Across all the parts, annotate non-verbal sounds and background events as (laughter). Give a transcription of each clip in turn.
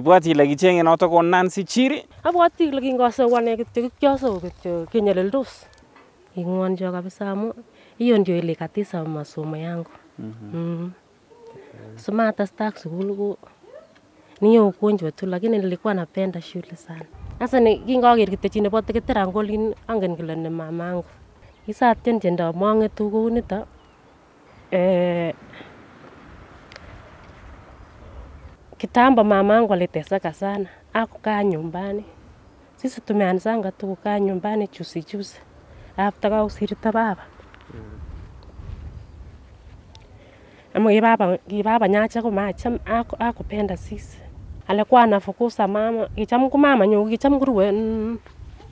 Ibwat ile kichenge notok konan sichiri? Abwati ile kingasowane kityo kikiosou kityo kinyeleldos. Ingwonjo kabisa amu hiyo ndio ilikatisa masomo yangu. mm -hmm. mm. Okay. Simatestak sukulu ko niyo ugonjwa tu, lakini nilikuwa napenda shule sana. Sasa kingoker kityo chi nebo tikit rankolin angen kole ni mamangu. Kisatyen tiendo mong'etu kounito eh, Kitambo mama angu aliteseka sana, akukaa nyumbani. Sisi tumeanzanga tu kukaa nyumbani chusi juzi after usirita baba ama kibaba kibaba nyacha kumacha aku, akupenda sisi alikuwa anafukuza mama kicham kumama nyu kicham kuruwe mm,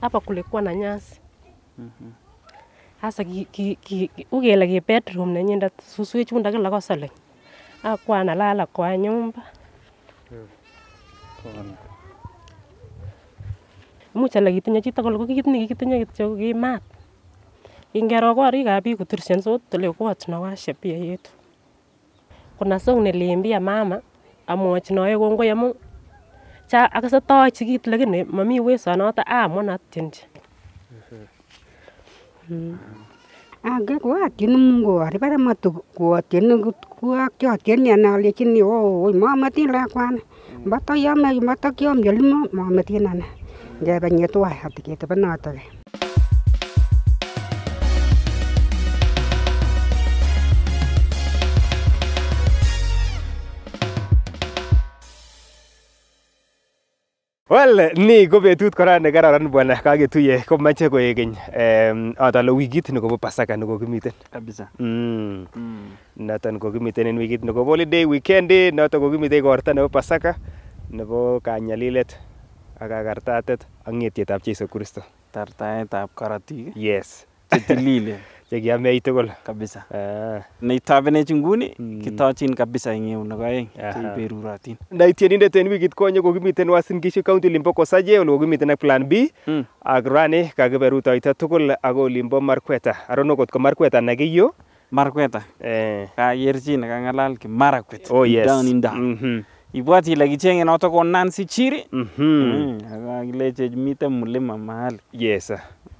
hapa kulikuwa na nyasi hasa mm -hmm. ki, ki, ki, ukele ki bedroom nenyinda suswechunda kila kosoleng akuwa analala kwa nyumba Imuch mu itinye kitunya cita kalau kukikit nih kitunya kityo gitu, ko kimat. Gitu, ingkar aku hari biik kutursian so tole ya, aku na washa pia ya, yetu ya, kuna song nilimbia mama amwachi noe kongo ya mu cha akasa toa chikit gitu lakini mami weso anota amon atinje hmm. age kuatin mungu hari pada matu kuatin kuak kuatin ya nalechin o oh, mama tin lakwana batayame mataki amyolmo mametin ane jabanyetuai hatikete banatake Well, ni ko betut kora nekararan bwana kaketuye komache koek keny um, ot ole wikit nekobo Pasaka nekokimiten kabisa mm. mm. noton kokimiten en wikit nekobo holiday weekend noton kokimiten igorta nebo Pasaka nebo kanyalilet ak kakartatet ak ngetyetab Jeiso Kristo tartaetab korotik yes chetililen (laughs) chekiamei tugul kabisa eh. neitabenech nguni mm. kitochin kabisa eng eunek aeng cheiberuratin ndaitienindet en wikit konye kokimiten Uasin Gishu County olimpo Kosaje ole kokimiten ak Plan B mm. ak rani kakibe tugul ak olimbo Markweta aron okot ko Markweta nakiyo Markweta eh. kang'alal kimarakwet oh, yes. down in down. Mm -hmm ibwat ile kichenge notok ko Nancy Chiri mhm. mm, akileche mite mlima mahali. Yes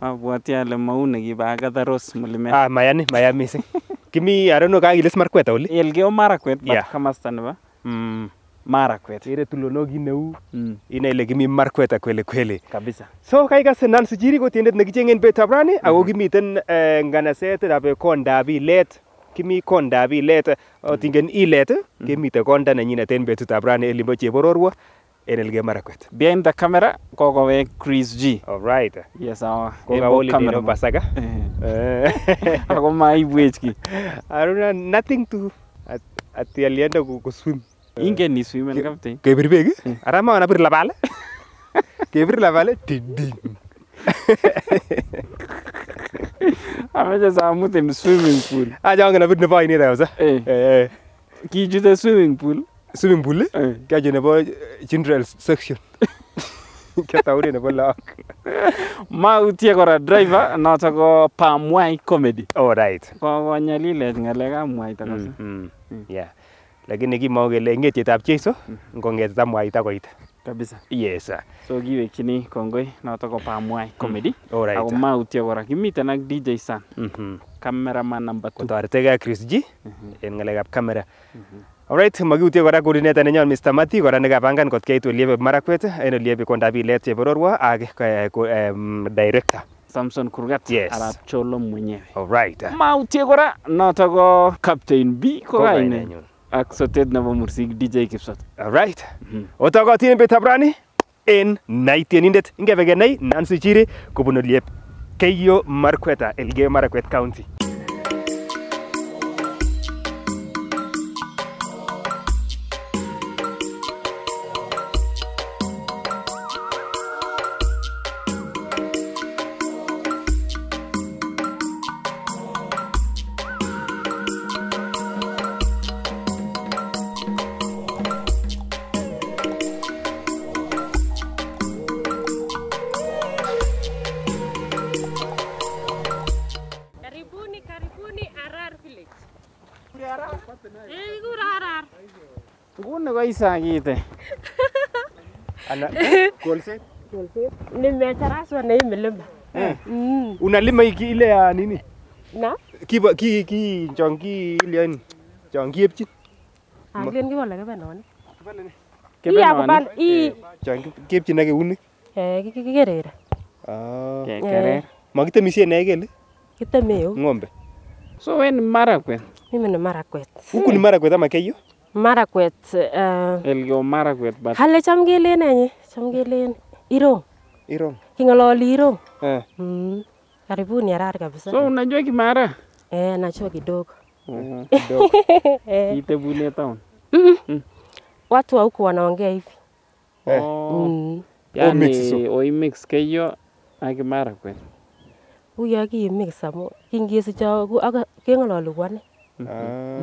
Abwati ale mau nekiba Agatha mlimet. Ah, mayani, maya missing. (laughs) Kimi arono kakilis markwet oli. Elgeo marakwet yeah. kamasta nebo mm. marakwet. Ile tulonok ineu mm. inai ile kimi markwet kweli kweli. Kabisa. So kaikase Nancy Chiri ko tiendet nekichenge betab rani mm -hmm. ako mhm. kimiten uh, nganaset kondab ilet kimi kondab ilet mm. otingen ilet mm. kemite konda nenyinet en betutab rani olimbo chebororwo en Elgeyo Marakwet. Behind the camera kokowek Chris G. All right. Yes, awa. Kokawo olin Pasaka. Ako maibwech ki. (laughs) Aruna nothing to at, at alienda swim eh. Ingen ni swim en captain. Kebir beek? Eh. Ara ma anabir labale. (laughs) Kebir labale. Ding ding. (laughs) Ameche samut en swimming pool. Achongen abut nebo oinet kabisa. Eh. eh, eh. Kichute swimming pool. Swimming pool eh. kiache nebo general section. (laughs) Kiatauren nebo lagok. Mautie kora driver notok ko Pamwai comedy. all right. Kokonyalilet ng'alekab mwaita kabisa. Mm-hmm. Mm. Yeah. Lakini kimau kele ng'etyetab Jeiso mm. ngong'etita mwaita koita kabisa yes sir. so giwe kini kongoi na noto pa mwai mm. comedy mm. all right ako mautyo kora kimita na DJ San mm -hmm. man number 2 kotoretegee ak Chris G mm -hmm. en ngale ab camera mm -hmm. Alright, makiutye kora coordinator nenyon Mr. Mati kora nekapangan kot keit oliebe marakwet en oliebe kondab ilet chebororwa ak um, director Samson Kurgat yes. arap Cholo mwenyewe. Alright. Mautie kora noto ko Captain B ko nenyo sotet nebo mursik DJ Kipsot. Alright. Mm -hmm. Otokotin en naitienindet tienindet. Ingebe kenai Nancy Chiri kobun oliep Keyo Markweta, Elgeyo Marakwet County. isaagite (laughs) eh? golset golset nimetaraswa na imelima eh. mm. unalima iki ile ya nini na kiba ki ki chongi ile ni chongi epchi Angen ah, eh, ki bolaga aklen kibole kebenoni kibole kebenoni i chongi kepchin ak uni. eh ki ki kikerere ah kekerer makitemishe negele kiteme yo ng'ombe so wewe ni marakwet mimi ni marakwet huku ni marakwet ama keyo marakwet uh, eh, elgeyo marakwet but hale cham kelen enye cham kelen irong irong king'ololi irong eh. mm. karibuni arar kabisa so unajua kimara eh najua kidogo mm -hmm. (laughs) kidogo eh. itebune town mm -mm. watu wa huku wanaongea hivi eh. mm. yani oimix keyo ak marakwet uyo kiimix amu kingisicho keng'ololi kwane mm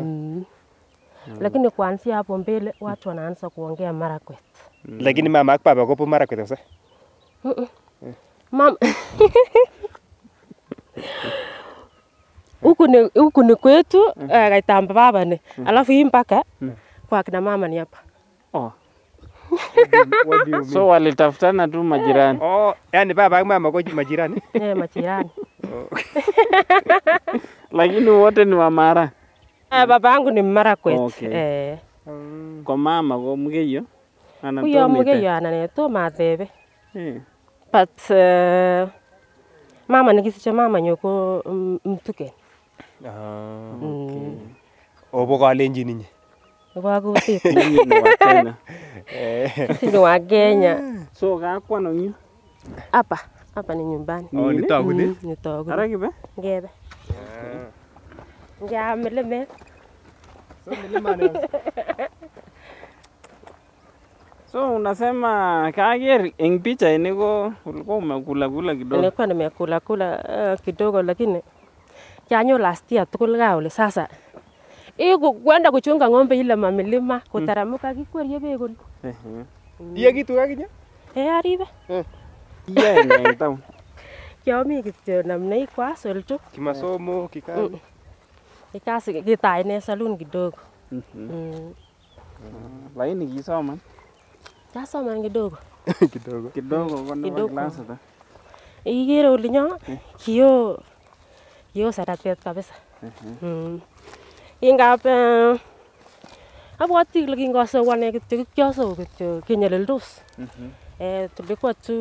mm mm. Lakini kuanzia hapo mbele watu wanaanza kuongea Marakwet. Mm. Lakini mama ak baba kopo Marakwet sasa? Mm -mm. Yeah. Mama huku ni huku ni kwetu mm. Uh, eh, Kaitamba baba ni mm. Alafu hii mpaka mm. kwa kina mama ni hapa. Oh. so walitafutana tu majirani. Oh, yani baba mama kwa majirani. Eh, majirani. Oh. (laughs) Lakini wote ni wa Mara. Ah, babangu ni Marakwet. Okay. Eh. Mm. Kwa mama ko Mugeyo. Ana Uyo Mugeyo toma mathebe. Eh. But uh, mama ni nikisicha mama nyoko mtuke. Ah, mm. okay. Mm. Obo ninyi. Obo kalenjin inye. Wakutit. Ni wa Kenya. So kakwano nyu? Apa? Apa ni nyumbani. Oh, ni toguni? Ni toguni. Mm, Ara kibe? Ngebe. Yeah. Ya milime. So milimani. (laughs) So unasema Kagere, eng pichaini ko ulikuwa umekula kula kidogo? Nilikuwa nimekula kula uh, eh, kidogo, lakini yanyo last year tukul kaole sasa hii kwenda kuchunga ng'ombe ile mamilima mm. kutaramuka kikwerie beek ol iye mm. kitu kakinye eh aribe eh yeah, iye neng town (laughs) kiaomi kityo namna ikwa sol kimasomo kikao mm. Ikasi kita ini salun gedog. Gitu. Mm -hmm. mm. Laini kisoma? Kasoma gedog. kidogo. Kidogo kwa ndio klasa ta. Igere ulinyo eh. kio kio sarapet kabisa. Uh -huh. Mm. lagi uh, abwati kole kingasowane kityo kipyoso kityo kinyalildos. Mm -hmm. Eh tulikuwa tu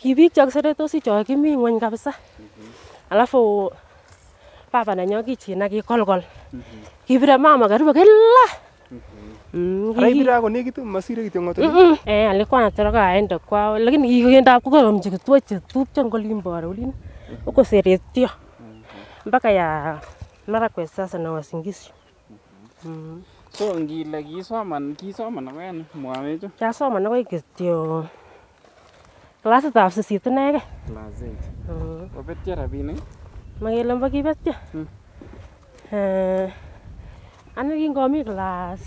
kibik chok seretosi chok kimi ng'weny kabisa. Ah. Mm -hmm. Alafu baba nenyo kichin ak kikolkol. Kibire mama karibu kila. Mhm. Mm, Ara ibire ako negit masire kityo ngoto. Eh alikuwa anatoroka aende kwao lakini kikenda kukoromchi kituo chetupcho ngolimbo ulini. Uko seretio. Mhm. Mpaka ya mara kwa sasa na wasingizi. Mhm. Mm. So na ngile kisoman kisoman akwen mwamechu. Kiasoman akoi kityo nege sisit inekei. Klasit. Mm. Kobetyo rabinik. mangelang hmm. eh, anu hmm. bat eh? eh, ya hmm. Anu ano yung kelas.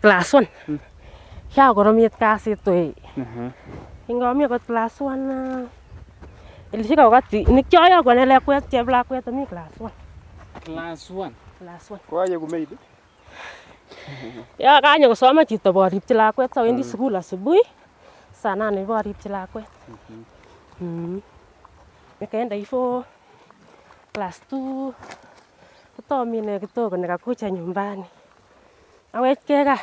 Kelas glass one hmm. kaya ako ramiyat kasi ito eh uh -huh. yung gomi ako glass one na ilis ka wakati aku ako nila ya, tiya black ya tami kelas one Kelas one Kelas one Kau aja kaya main ito ya kan, kanya kusoma chito boripchi lakwet sawendi mm. sukul asubuhi saa nane boripchi lakwet mm -hmm. mm -hmm. nikaenda hivyo class 2 kotomine kitoko nikakucha nyumbani awechkei gaa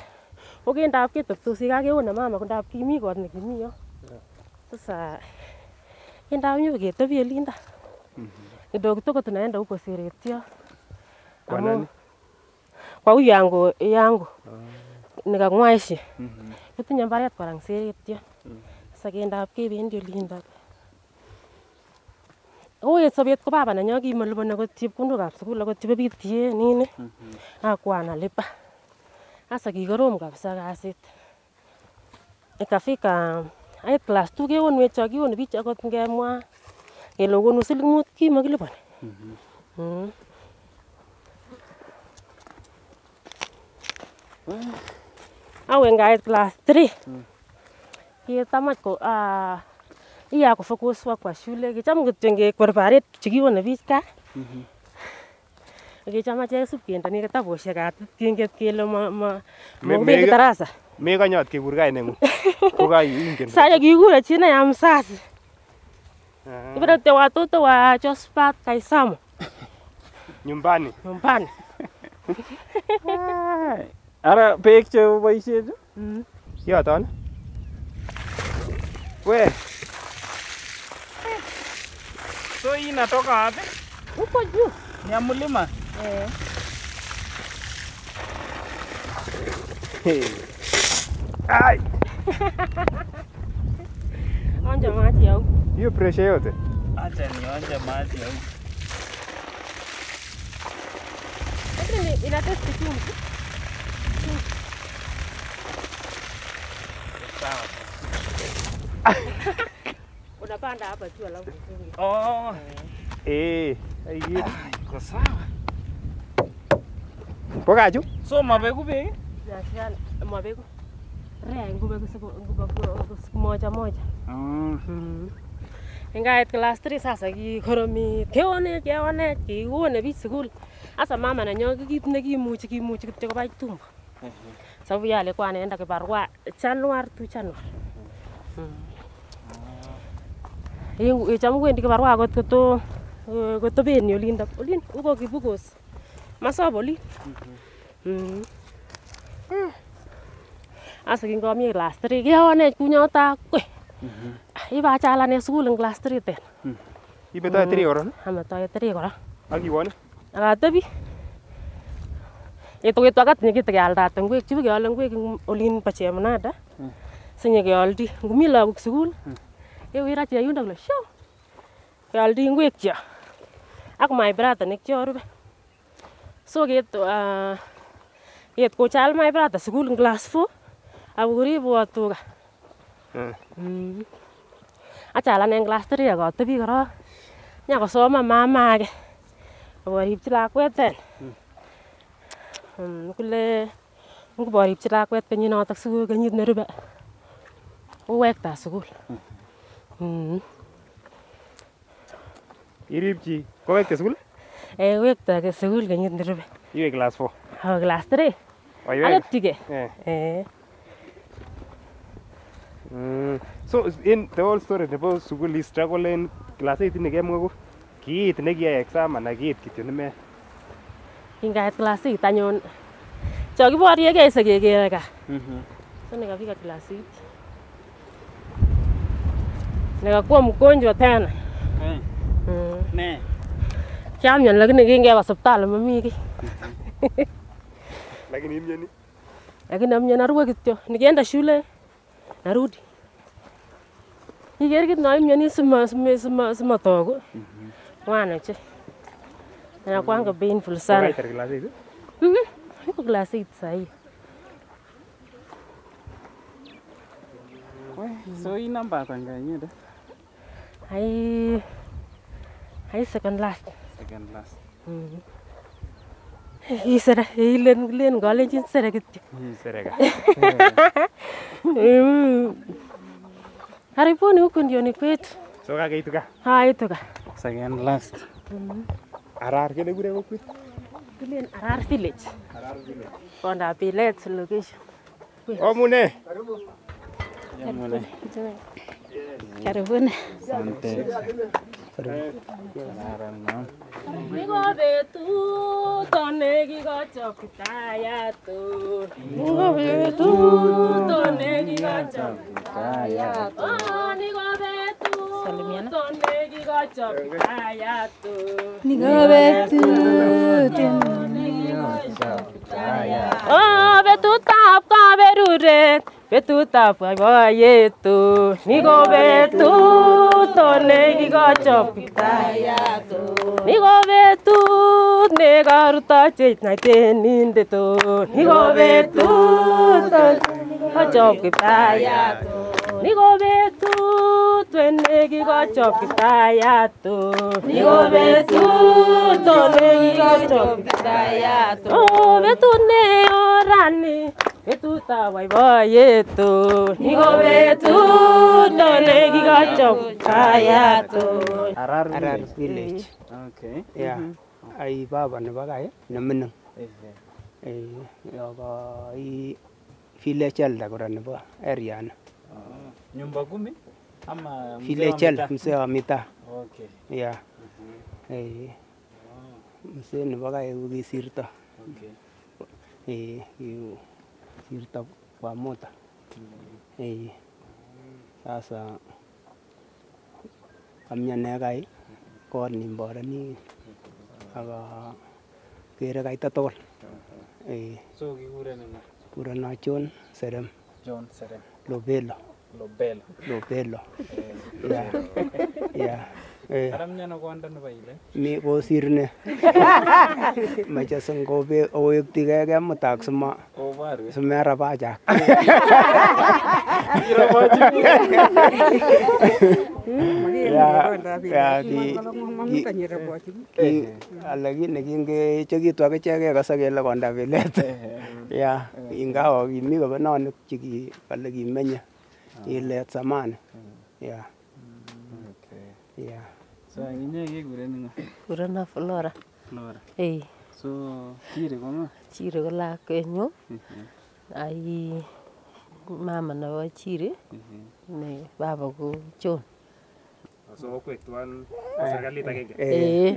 okendap keteptosi gaa keone mama kondap kimi kot nekimi yo sasa kindap nyu ketebi olindo kidogo kidogo tunaenda huko seretio kwa huyu yangu yangu ah. nikangwaishe mhm. kitinye mbaret korang seretio mhm. sasa kendap kebendi olindo uet sobet ko baba nenyo kimaliponi akot chepkondokab sukul akot chebo biik tie nini mhm. akwan ah, alipa hasa kikorom kabisa kasit ikafika ait class 2 kewonwech cho kiwoni biich akot ngemwa kele okonu siling mut kimakiliponi mhm. mm. ah. awe ngait class 3 mm. kitamach ko uh, iya kufocuswa kwa shule kicham kityo ngekwer paret chekiwone biik kaa (laughs) kicham achek sip kendeni kitabushek katit kinget kele mokibendi darasa mekonyot kekur kaineng'ung ko kaingen (laughs) sasa kikure china ya mzazi ah. ipelekte watoto wa Josephat Kaisamo (laughs) nyumbani nyumbani ara beek cheboishen chu mm. yoton we So hii inatoka wapi? Huko juu. Ni ya mlima? Eh. Hey. (laughs) Ai. Onja maji yao. Hiyo pressure yote? Acha nionje maji au. Lakini ina test chumvi. Sawa. (laughs) unapanda hapa tu alafu ufunge. Oh. Eh. Eh. Iko sawa. Pokaju. So mabegu be. Nashana mabegu. Rea ngubegu siku ngubegu siku moja moja. Mm. Mm-hmm. Ingait class 3 sasa kikoromit. Keone keone kione bi sukul. Asa mama nenyo kit nekimuchi kimuchi kityo kobai tumbo. Mm-hmm. Sababu yale kwa anaenda kibarua Januari tu Januari. Mm. Mm-hmm. cham kwendi kibarua akot koto eh, kotobeni olindok olin uko kibukos masop olin mhm. mm. ah. asa kingomi class 3 keonech kunyotak kwe mhm. ibachalane sukul eng class 3 ten mhm. ibetoe 3 kora mm. ta 3 kora ak iwone akatebi itukitu akat nyekite kealdat ngwek chibu keole ngwek olin bo chemunada mm. sinyekeoldi ngumi gumi lah mm -hmm ya wira ja yundang lo sho yal di ngwek ja ak my brother nek joru be so get uh, get ko chal my brother school in class 4 aburi bo atuga mm. mm. Mm-hmm. achala neng class 3 ya ko tebi karo nya ko soma mama age aboripchi lakwet ten hmm. mm. kule ngoboripchi lakwet kenyinotok sukul kenyit nerube uwekta sugul mm. Mm-hmm. Iripchi kowekte sukul? Eh, wektoke sukul kenyit nerupe. Iwe class 4. Oh, class 3. Aletchige. Eh. Eh. Mm. So in the whole story nebo sukul is struggle in class 8 ini kemwa ko kiit nekiyai exam anan kiit kityo neme. Kingait class 8 anyun chokiboryegei sekekere gaa. Mhm. Mm so nekafika class 8 nikakuwa mgonjwa tena mm. mm. ne kyamyan lakini kingepa sipitali mami ki lakini imyoni lakini amyan arue kityo nikienda shule narudi iker kit naimyoni simatoku mhm. mwana che mhm. nakwanga painful sana niko class 8 sahii so inamba akwangainyendet Hai. Hai second last. Second last. Hmm. Ini sudah hilen hilen galen jin sudah gitu. Ini sudah ga. (laughs) Hari pun ukun dia nih kuit. So kah itu kah? Ha itu kah. Second last. Hmm. Arar kita udah mau Kalian arar village. Arar village. Pondah village location. Oh mune. Oh mune. Caravan. 이거 배두 떠내기가 적다야 또 이거 배두 떠내기가 적다야 또 이거 배두 떠내기가 적다야 또 이거 배두 어, 떠내기가 적다야 어 배두 탑가 배루래 Betu tapa baye tu, nigo betu to negigo cho Jakob Kiptayatun. Niko betut nekorutochech naitenindeton. Niko betut Jakob Kiptayatun. Niko betut nekikochop Kiptayatun. Niko betut nekikochop Kiptayatun. Oh betut neyorani betutapaipoyetu nikobetut nole kikachop kayatun Harar village, village. Okay. Yeah. Mm -hmm. ai baba nebo gai nemining yoko i village elder kora nebo area ni nyumba kumi ama village elder wa mitaa okay yeah eh mzee nebo gai kokisirto okay eh kuvuta kwa mota mm. eh, sasa amian ekai kot nimboroni aka kere kaita tugul eh, so kikurenin kureno John Serem John Serem Lobelo Lobelo Lobelo eh. yeah. yeah. Eh. mi kosir ne (laughs) mache singobe owektigei kemut ak sima simerabachak lakini kingechekitu akichek kekase kele konda bilet eh. ya ingawa kimi kobenonik cheki ole kimenye ah. ilet samani hmm. ya hmm, yeah. Sanginyeke kuret ng'o? Kureno Flora. Flora. Eh. So Chiri ko ng'o? Chiri ko lakwenyu. Ai mama nebo Chiri ne baba ko John. Somokwek tuwan serikalit agenge. Eh.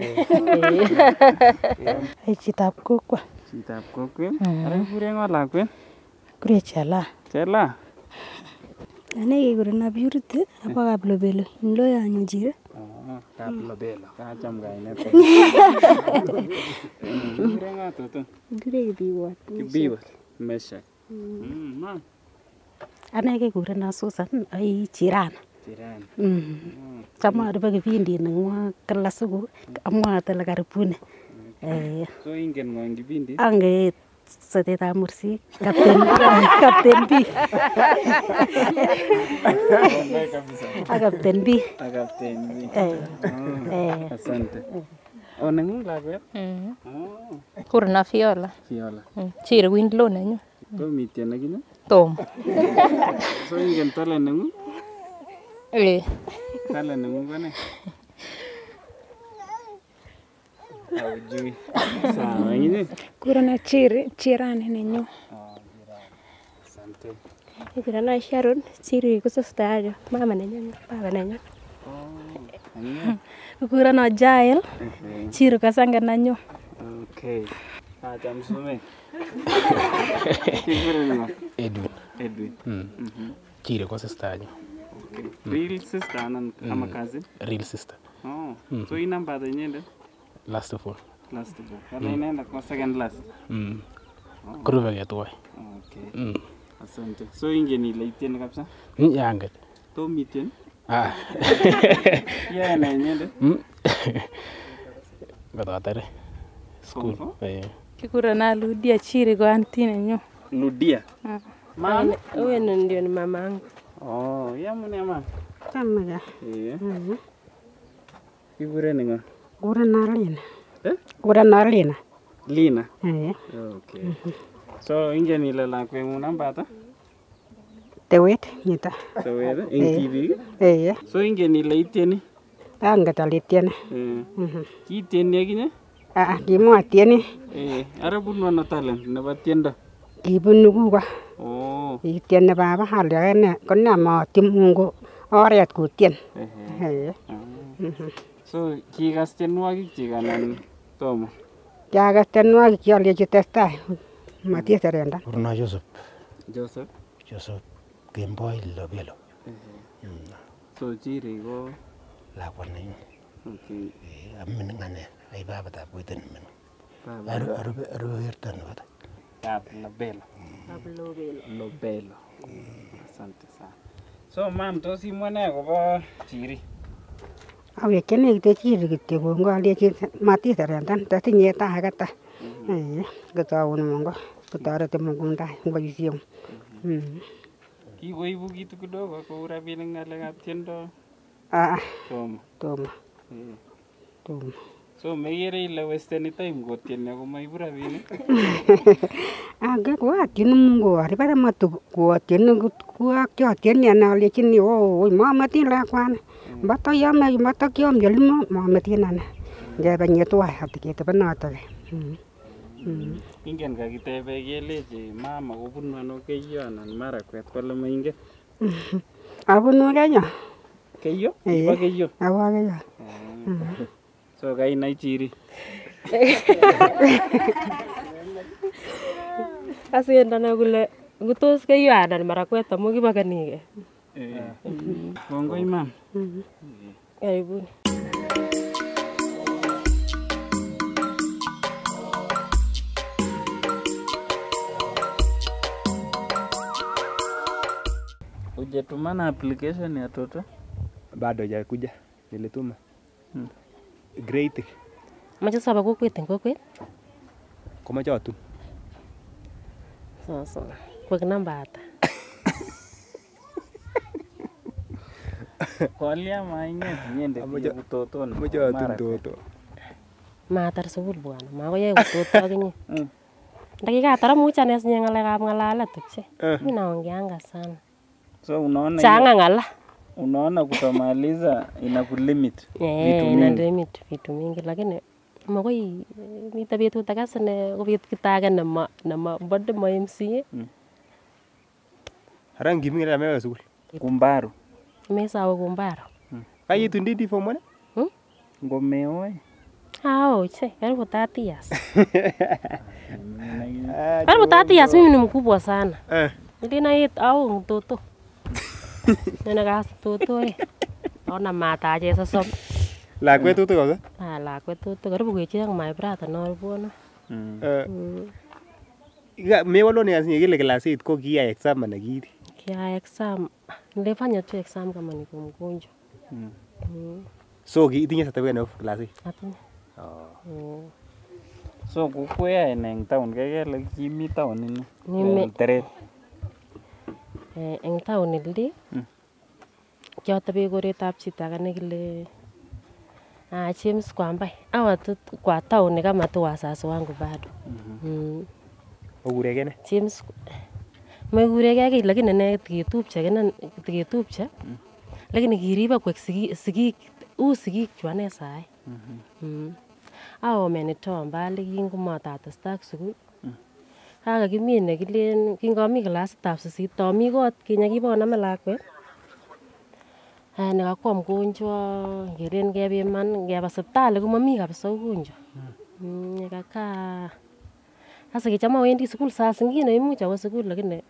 Ai chitab kokwa. Chitab kokwe. Mm. Ara kikure ng'o lakwet? Kure Chela. Chela. Ane kekurena Purity abo Kaplolpelo. Ndoyo anyu Chiri. kap kekurena Susan ai chirana hmm. hmm. cham arupe kipindit neng'wong kila siku amwaat ole karibuni hmm. eh. so sotetab mursik kapten kapten B ak kapten B ak kapten B asante o lakwet kurna mm. ah. Fiola Fiola chire windlow nenyu tom akinye tom so ingen talent nengung eh talent nengung ko haujui. (coughs) Sawa, mm. wengine kura na chiri chirani nenyu oh, asante. Ikira na Sharon chiri kusostayo mama nenyu baba nenyu oh, (laughs) kura na Jael mm-hmm. chiri kasanga nanyu okay atamsome (laughs) Edwin Edwin chiri kwa sister real sister ama mm. cousin real sister oh. Mm. so hii namba yenyewe last of all. Last of all. mm. inaenda kwa second last. Mm. Oh. Kuruve ya tuwai. Okay. Mm. Asante. So ingen ile itien kabisa? Mm, yanget. To mitien? Ah. (laughs) yeah, na inyende. Eh. Mm. Gata School. Eh. Kikura na Ludia chiri kwa anti nenyo. Ludia. Ah. wewe ndio ni mama yangu. Oh, ya mwana mama. Kama Eh. Mhm. Kikure ni ng'a? Ore naa Lina. Eh? Ore naa Lina. Lina? Eh. Okay. Mm -hmm. So ingen ile lakweng'ung nambait ii? Tewet nito. Tewet ii? Eng eh. tibiik Eh. So ingen ile ityeni? Anget ale ityeni. Eh. Mm -hmm. Kityeni akinye? Ah, ah kimwa atyeni. Eh. Ara bunu ano talent nebo tiendo? Kibunu kuko. Oh. Kityeni baba ale akine konam atyem eng oret kutyen. Eh. Eh. Mm -hmm. So kikas tienwogik chik anan tomo? Kiakas tienwogik kioliechi testai matiserenda. Kuruno Joseph. Joseph. Joseph Kemboi Lobelo. Mm. So Chiri ko lakwa nenyun. Okay. Eh, Amining ane ai babatab koiten mining. Arupe werto nebo tai. Kap Lobelo. Kap Lobelo. Lobelo. Asante sana. So mam tos imwa nee akobo Chiri? เอาเด็กแค่นี้ตัวที่รึกตัวงก็เรียกมาที่สถานทันแต่ที่เนี่ยตาก็ตาเออก็ตัวอุ่นมองก็ก็ตัวเราเต็มมองกันตาคงไปยุ่งยงอืมกี่วัยบุกิตุกดอกก็อุระบีนังนั่นแหละครับเช่นเดียวอ่าตอมตอมตอม so megere illa westenita imgotienne kuma iburavine aga kuatin mungori para matu kuatin kuak kuatin ya nalechin yo mamatin lakwana bata yama bata kiam ha te kete nyetu na kita penata ingen le ma mama a bun no ga nya ke moingen abunu ke keiyo a wa ga keiyo so kainai chiri asindana kole ngutos keiyo anan marakwet amu kibakanige Eh. Ah. Mm-hmm. Bongo oh. imam. Mm-hmm. Mm-hmm. Karibuni. application ya toto? Bado hajakuja, nilituma. Hmm. Great. Macho saba kokwet en kokwet? Komoche atum. Sawa sawa. Kwa namba hata. (laughs) Kolya mainget inyendet iye utotoni. Amoche atun toto. Matar sukul bwana, makoyai utoto akinye. (laughs) Mm. Ndakikatar amuchi ane sinye ng'alekab ng'alalet tukche. Mimi eh. naongeanga sana. So unaona changa ng'ala. Unaona kutomaliza (laughs) inakulimit yeah, vitu mingi. lakini makoi mite betut age sine ko betut age nema nema mbode mm. Ara ngimi ng'alekab sukul. Kumbaru. Nimesawa kumbaro. Mm. Hmm. Kayi tundidi form 1? Hmm? Ngomeoe. Hao, che, karibu 30 years. (laughs) Ah, karibu 30 years mimi ni mkubwa sana. Eh. Ndina yet au mtoto. (laughs) Nina kasi mtoto eh. Ona mataje sasa. Lakwet tutu kose? Ah, lakwet tutu. Karibu kecheng my brother noribwono. Mm. mm. Eh. Mm. Mewolone asinye kile class 8 ko kiyai exam ana kiit? Kiyai Nilifanya tu exam kama niko mgonjwa. Mm. So itinye certificate nebo class A? Atinye. Oh. Hmm. So kokoyae ne eng town? Kekele kimi town ini? Ni me. Eh, eng town oldi mm. kiatebe koretab chito age kile ah, James Kwambai awa tu kwa town kama tu wazazi wangu bado. mm Ogure gene. James mekurekei kiy lakini ne tiketupche kinen tiketupche lakini kiribok kwek sigik u sigikyuk ane saii mm -hmm. mm. aomen ak sukul mm-hmm. akakimi nekilen kingami kilasitab sisit tomi kot kinye kibokonome lakwet nekakwo mgonjwa ngelen kebiman ngeba sipitali komomi kabisa ugonjwa nekakaa mm-hmm. mm, sasa kicham awendi sukul saa singine imuch awo sukul lakini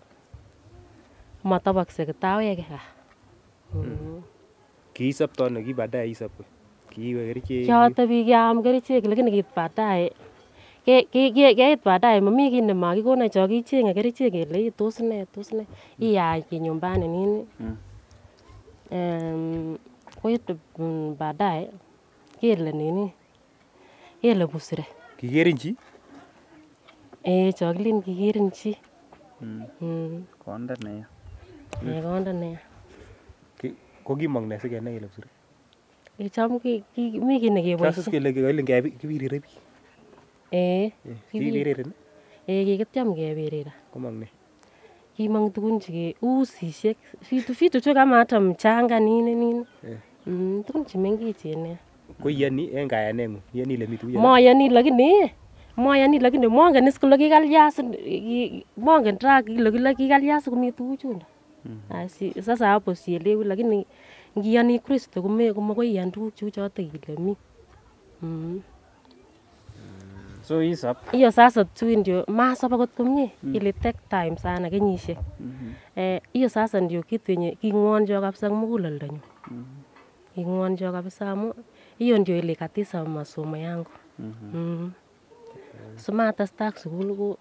motowokse Kiisopto ono kibaadae isop? Kiiwe kerichek? Yoton kikiam kerichek lakini kiit baadaye keit baadaye momi kit nemakikonon chon kicheng'e kerichek kele tos nee tos nee iyach ki nyumbani nini um, koit baadaye kele nini kele busire. Kikerin chi? Eh, chon kilen kikerin chi. Mm. Mm. Konda neya. Nekonda nia. Ko kimong ne sikenai kele psure? Kicham mi ki nekeboisien. Kasus kele kele kibirire biik. Eh. eh kibirire ni? Eh kikityam kebirira. Komong ne? Kimong tugun cheke usisiek, fitu fitu tu kama hata mchanga nini nini. Eh. Mm, tugun chemengechen nia. Ko iyani en kayaneng'ung, iyani ile mi tuguchu? Moyani lakini moyani lakini mongen is kole kikalya mongen tra kile kile kikalya komi tuguchundo Mm. sasa hapo sielewi, lakini ngiani Kristo kumakoi iyan tukuk chuchoto ile mi mm. So isop. Iyo sasa tu ndio masop akot komie mm. ile take time sana kenyisiek. Mm -hmm. Eh, iyo sasa ndio kitu yenye jo kabisa muguleldonyu. Mm -hmm. jo kabisa amu iyo ndio ile katisa masomo yangu. Mm -hmm. Mm -hmm. So sukul ko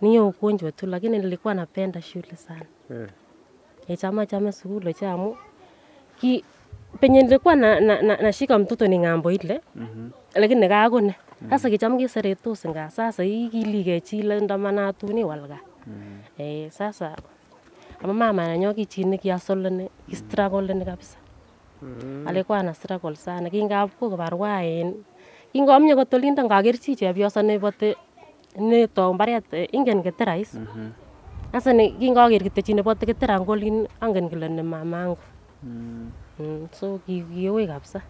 ni hiyo ugonjwa tu, lakini nilikuwa napenda shule sana yeah. Echama chama sukulo chamu ki penye nilikuwa na, na, na, nashika mtoto ni ng'ambo ile mhm. mm -hmm. lakini nikakone sasa mm -hmm. kicham kiseretos nga sasa ikilikechile ndamanatuni walga mm -hmm. eh, sasa ama mama nanyo kichini kiasoleni mm. kistragoleni kabisa mm -hmm. alikuwa na struggle sana kingapko kobarwa en kingamye kotolinda olindo ngakerchi chepyoso nebote neto mbaret eh, ingen keterais mhm. sasa mm -hmm. kingoker kityo chi nebo ketera ngolin angen kole ne mamangu mm. mm. so kikiui kabisa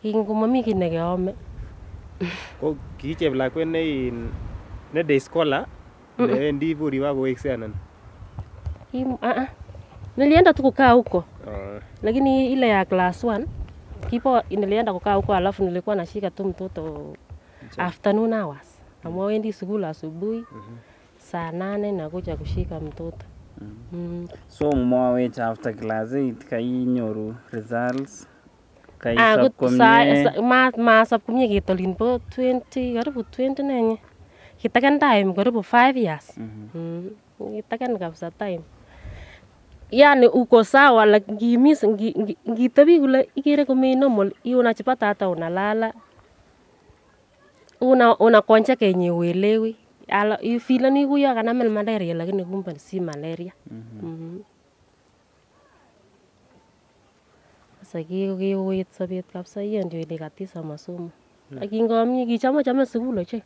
kingomomi kiy nekeome ko kii cheplakwet nein ne day scholar newendi buri wakowekse anan nilienda tu kukaa huko uh. lakini ile ya class 1 kipo nilienda kukaa huko alafu nilikuwa nashika tu mtoto afternoon hours amwendi sukul asubuhi mm -hmm. saa nane nakuja kushika mtoto mm -hmm. mm. so mwawech after class 8 eh, kainyoru results masop kumie ket olin po 20 karibu 20 nenye kitaken time karibu 5 years mhm. mm -hmm. mm, kitaken kabisa time yani uko sawa like, ngitebi kule ikere kumi normal iunachipata hata unalala una, unakuonja kenye uelewi fila ni huyo mel malaria lakini kumbe si malaria mhm mm -hmm. Sasa kiuit sobet kabisa, hiyo ndio ilikatisa masomo mm -hmm. Kingami chama sukul ochei,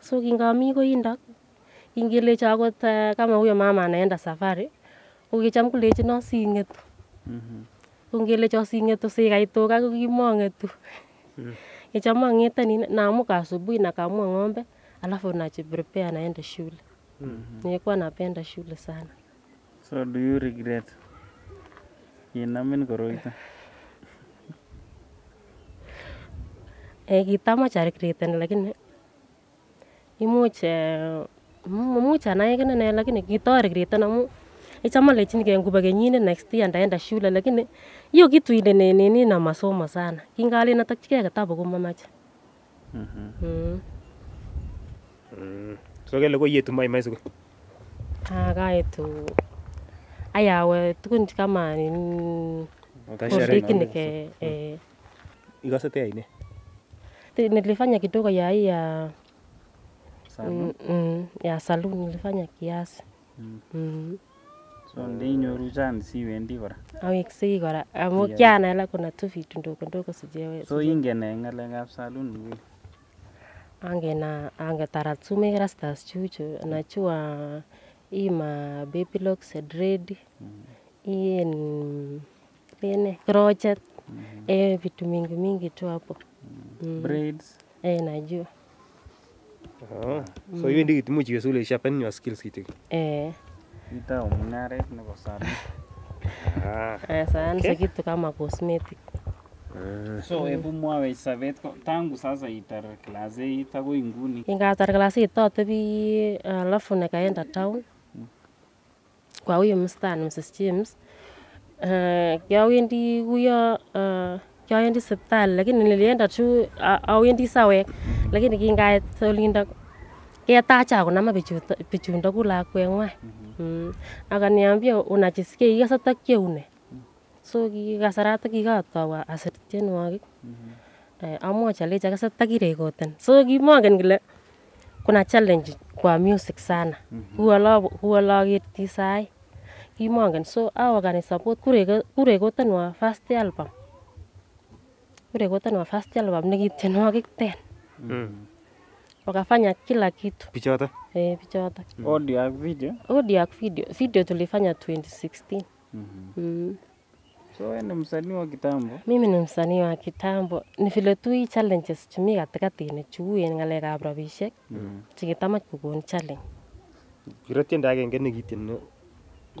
so kingami inda ingelecho akot uh, kama huyo mama anaenda safari kokicham kulechin osing'etu mm -hmm. ko ngelecho cha sikaitu tuga kimong'etu Ichamu ang'ete nini naamka asubuhi nakamua ng'ombe alafu najiprepare naenda shule. Mm -hmm. Nilikuwa napenda shule sana. So do you regret inamin koroito? (laughs) eh, kitamach aregreten lakini imuch eh, mm, much anaeken ane lakini kitoregreten amu Ichama lechinigei ngupa kenyinet next year ndaenda shule, lakini hiyo kitu ile ni nini na masomo sana. Kingali natakchikei kitabu komamache. Mm -hmm. mm. Mm. So kele ko yetu mai mai sukul. Ah, Aya kaetu. Ayawe tukun kama nini. Otasharekini eh. Mm. Ikose tea ine. Nilifanya kidogo ya hii ya Salon. Mm, mm ya saluni nilifanya kiasi. Mm. Mm so ndeinyoru chance kora aweksei kora amu kianai yeah. alak konatu vitu ndogo ndogo sijewe so ingen eng ng'alekab saluni nguni angena ange tsumek rastas chuchu nachua ima baby locks e dread mm. ien ene crochet mm. e vitu mingi mingi tu hapo mm. Mm. braids eh najua Oh, so hiyo ndio kitu mchi your skills kitu eh Itou mung'aret nebo sanit. Ah, eh, okay. kama cosmetic. Mm. So hebu mwawech sobet tangu sasa itar class 8 agoi nguni. Ingatar class 8 atebi alafu nikaenda town kwa huyo mstan Mrs James. Uh, eh, kiawendi huyo uh, eh, kiawendi sipitali lakini nilienda tu awendi sawek lakini kingait olindo ketacha konama bichundo ku Mm -hmm. Mm. Akaniambia unajisikia ikasata kieune. Mm. So kikasarata kikatawa asir tienwogik. Mm -hmm. Eh, amwochi alechi akasata So kimongen kile kuna challenge kwa music sana. Mm -hmm. sai. Kimongen so awe kanisupport kurekotenwa first album. Kurekotenwa first album nekitienwogik ten. Mm -hmm wakafanya kila kitu pichota eh, pichota mm. wata ya video audio video video tulifanya 2016 mm -hmm. mm. So wewe ni msanii wa kitambo? Mimi ni msanii wa kitambo. Ni vile tu hii challenges chumi katikatini chuu en ng'alekab abrabishek mm. Mm-hmm. chekitamach kokon challenge. Kiro tiendo agenge nekitieni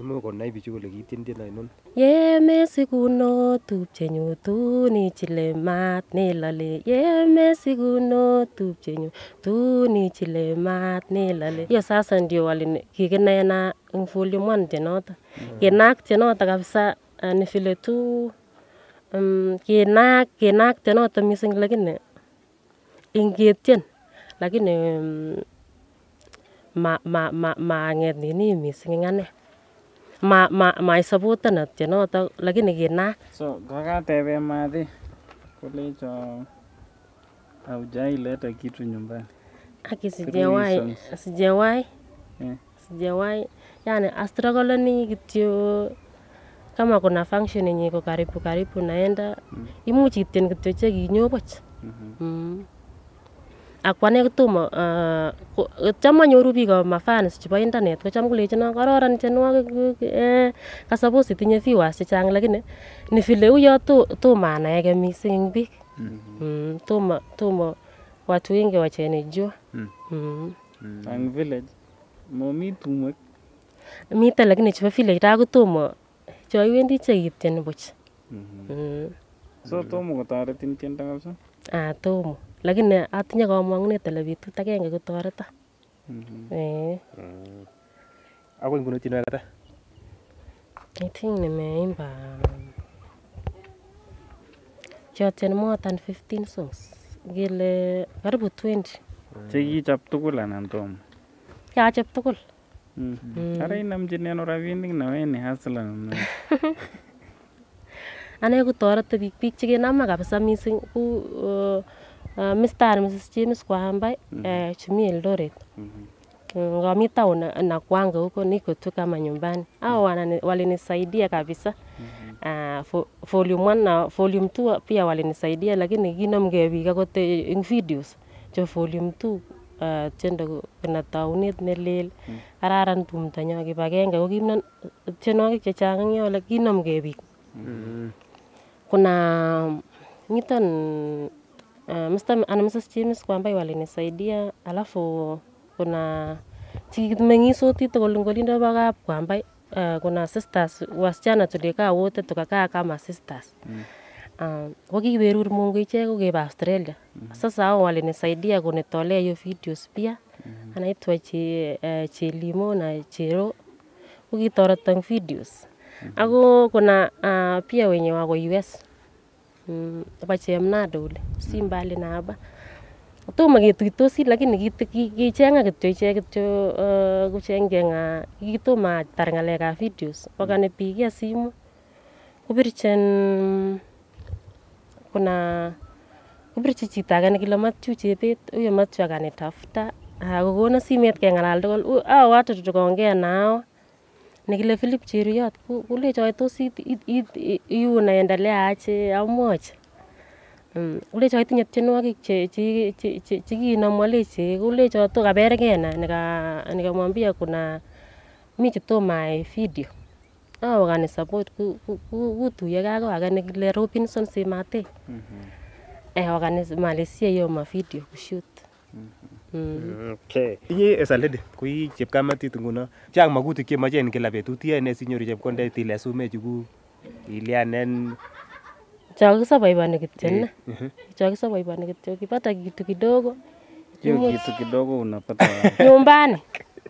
Imuch konai bichu kole kiityendien ainon. Yemesikuno tupchenyu tun ichile maat nelole. Yemesikuno tupchenyu tun ichile maat nelole. Hiyo sasa ndio walini kikinaena in volume 1 tienoto. Mm. Kinaak tienoto kabisa eh, ni vile tu um, mm, kinaak kinaak tienoto missing lakini ingetien lakini mm, ma ma ma maanget nini missing ing ane ma ma ma supportan na no to lakini kina so madi kule kakatebe au jai leta kitu nyumbani aki sijawahi sijawahi yeah. Eh. sijawahi yani ni kityo kama kuna function yenye iko karibu karibu naenda mm. imuch kityen kityo chekinyoboch mhm. mm -hmm. mm. akwane kotomo cham anyoru biik ma fans chebo internet kocham kolechino kororon tienwogik kasapos itinye viewers chechang lakini ni vile uyo tomo anaege mising eng biik tomo tomo watu wengi wachenijua ang village momi tumwek mite lakini chebo village ra kotomo choiwendi chekityeni buch so tomo kotoretin tiendo kabisa ah tomo lakini ne atinye kamang'unet ale betut agenge kotoreto mhm. eh. mm. akoi nguno tienwogik ata I think nimeimba chotienmwa than 15 songs ngele karibu 20 chekichop tugul anan tomo kiachop tugul mhm. mm. ara inomchini ano rabinik naweni hasla (laughs) ane kotoreti biik biik chekenama kabisa mising ku uh, Uh, Mr. Mrs. James Kwahambai mhm. eh, mhm. mm chumi Eldoret ngami town na kwanga huko niko tu kama nyumbani mm -hmm. au walinisaidia kabisa mm -hmm. uh, volume one na volume two pia walinisaidia lakini ginomkebik akot ing videos cho volume 2 Uh, eh, tiendo kona taunet nelel mm. araran tumtonyo kipagenge ko kimnon tienwogik chechang eng yo ole kinomgei biik mm. kuna niton uh, eh, Mr. and Mrs. James kwambai walinisaidia, alafu kuna tukimeng'is Otito kolingolindo pa kap kwambai uh, eh, kuna sisters wasichana tulikaa wote tukakaa kama sisters mm. Um, ah, wakiberur Mungu ichek kokeba Australia. mm -hmm. Sasa hao walinisaidia kunitolea hiyo videos pia. mm -hmm. Anaitwa che, uh, Chelimo na Chero kokitoreton videos. mm -hmm. Ako kuna uh, pia wenye wako US Abachemna ole si mbali gitu hapa. Tomo ketuitosi lakini kit kicheng'a kityo ichek gitu uh, kucheng'e ng'a kitomo atar ng'alekab videos okane biik ya simu kopirchen kuna kopirchi chito age nekile Mathew Chebet huyo Mathew akanitafuta na simet keng'alal tugul awa watu kongge nao nekile Philip Cheruiyot kolecho tos iun aendelea aje amwochi Mm. itinye tienwogik che che che che alechi ulecho to kabergee na nika mwambia kuna mi chetomo ayai e video awe kani support kutuye kako age nekile Robinson Semate mm -hmm. eh organize Malaysia yo ma video shoot mm -hmm. Mm. Okay. Inye eh, as ko i chepkamatit nguno. Chang makutik chemoche en kila betut. Iyoe nee sinyoru chepkondet ile sumek chukuk ilianen cho kisoboiboni kityo na cho kityo kipata kitu kidogo kitu kidogo unapata (laughs) nyumbani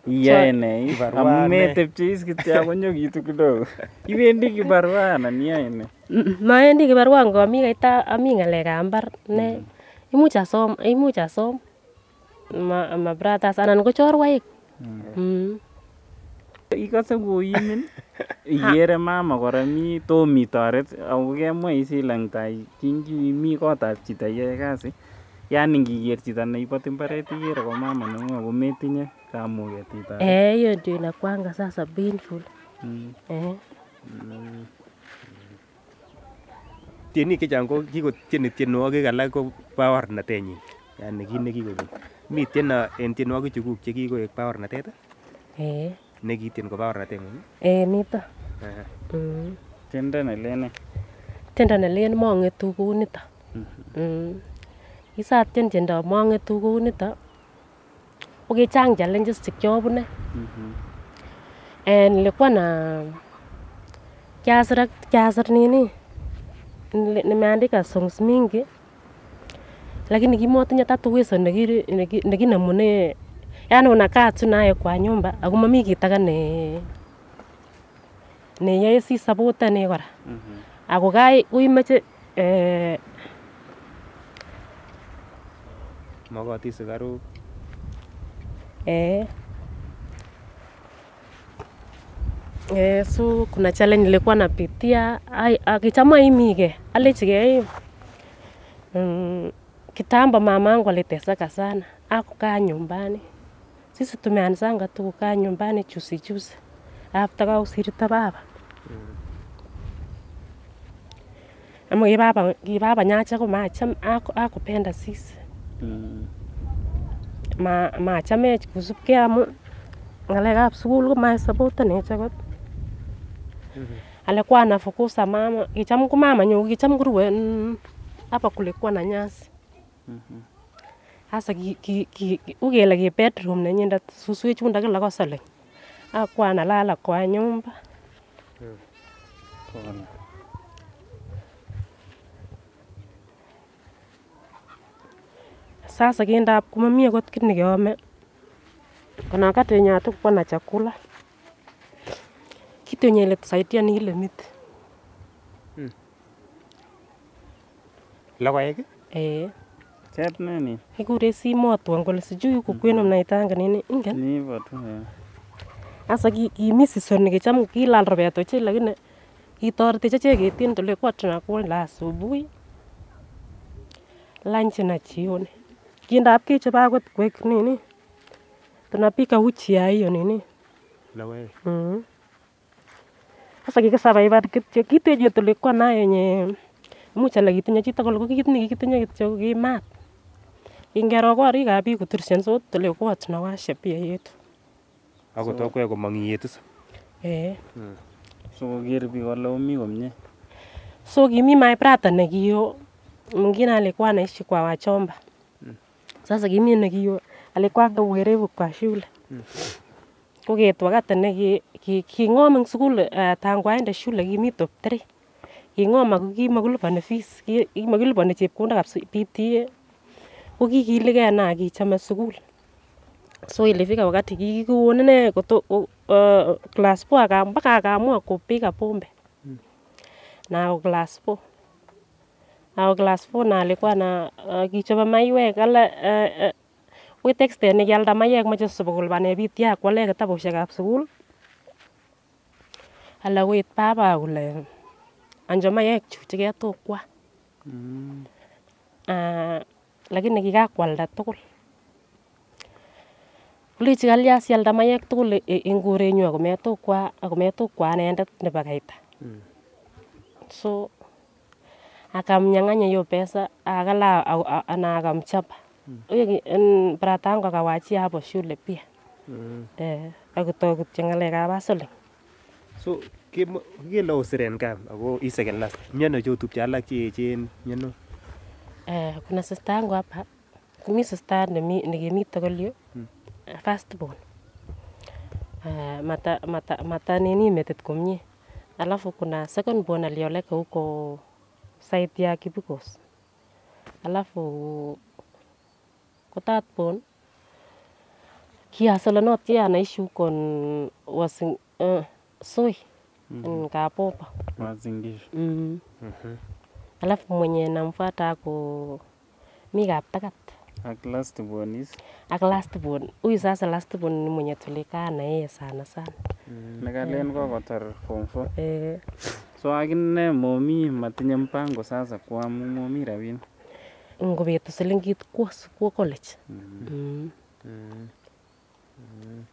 iyae ne amu kityo akonyo kitu kidogo (laughs) iwendi kibarua anan iyae ne maendi kibarua ngo kaita ami ng'alekab mbar ne mm. imuch asom imuch asom ma brothers anan ko chorwaik mm. mm. ikose koimin (laughs) ikere mama kora mi tom itoret ako kemwa isilangtai kingiimi kotab chito iyoe kasi yani ngiker chito neiboti mbaret ikere ko mama neng'ung ako metinye kamuget itoret eh hiyo ndio inakwanga sasa painful mm. eh mm. tienik chechang ko kikotieni tienwogik alak ko baornatenyin yani kit nekikoib mi tieno uh, en tienwogik chukuk chekikoik baornatet uh? eh nekitien ko baornatet eh mito mm. tiendo len ne tiendo nelen mong'etu kou nito mm. tiendo mong'etu kou nito ko kichang challenges chekiobune en ilikuwa na uh, kiasir kiasir nini nimeandika songs mingi lakini kimotinye tatuation nekinemune yani unakaa tu naye kwa nyumba ako mami kitaga ne ne neyoe si ne kora mm-hmm. ako kai koimeche eh, magati sigaru eh. Eh, so kuna challenge nilikuwa napitia akichama imige alechigei mm, Kitambo angu aliteseka sana, akukaa nyumbani. Sisi tumeanzanga tu kukaa nyumbani chusi, afta ka usirita baba ama ki baba nyacha ko macham penda sisi mm. ma machamech kusubkei amu ng'alekab sukul komaesapotanech akot mm -hmm. ale kwanafukuza mama kicham ko nyu kicham korue apa kulikuwa na nyasi Mm-hmm. asa ukele kebetrm nenyend suswechundokil akosoleny akwan alala kwanyumbo sasakindap komamii akot kinikeame konakatenyatikkwanachakula kitonyeletsaitiani ilemit hmm. lokoek Chep nini? Ikure si moto angole sijui huku kwenu mm-hmm. mnaitanga nini? Inga. Ni hivyo tu. Eh. Asa ki kimi sisoni kicham kilal robeto ya che lakini kitoreti checheketin tole kwa tunakula asubuhi lunch na jioni. Kindap kechobe akot kwek nini? Tunapika uchi ya hiyo nini? Lawei. Mm. Mm-hmm. Sasa kikisurvive kityo kitu yenye tulikuwa nayo yenye much ala kitinye chitugul ko kit nekikitinye kityo kimat Ingero korikab biik kotirsensot ole kot nawashe pia yetu. Akot so, okwek komong iyet is. Eh. Hmm. So koker biik kole umi komie. So kimi my brother nekio mwingine alikuwa anaishi kwa wachomba. Hmm. Sasa kimi nekio alikuwa ndo uerevu kwa shule. Hmm. Koket wakati ne king'om eng sukul uh, tangu aende shule kimi top 3. King'om ako kimakiliponi fees, pa kimakiliponi chepkondokab PTA ko kikiligee naa sukul so ilifika wakati kikikuon ine kuto, uh, eh, class aka mpaka akaamua kupiga pombe hmm. nao na o class 4 ako class 4 na alikuwa na uh, maiwek ala eh, wi texteni kialda maiwek moche sibokolibane bitya kwale kitabushekab sukul ala wit baba kole anjo maiwek chu cheketokwa mm. uh, ah, lakini kikakwalda tugul kulichi kalya ingure tugul eng korenyu akometukwa akometukwa anendet nebo kaita mm. so akamnyang'anya hiyo pesa akala ana akamchapa mm. Uye, brata yangu akawaachia hapo shule pia mm. eh, akutoi kityo ng'alekab hustling so kele osiren kam ako isecond last miano cheotupche alak cheechen miano Eh, kuna sister yangu hapa, mi sister nikimite kolyo hmm. first born eh, mata, mata, mata nini metit komie, alafu kuna second born alioleka huko site ya Kibikos, alafu ko third born kiaselenot ye anaishi huko wasing uh, eh, soi mm -hmm. Nkapopa mm -hmm. mm -hmm alafu mwenye namfuata ako mi kaptakat ak lastborn is ak lastborn huyu sasa lastborn ni mwenye tulikaa na yeye sana sana mm. nikalen nekalen mm. kokotar form eh so akine momi matinye mpango sasa kwamu momi rabin ngobetu silingit kwa kwa college mm. Mm. mm.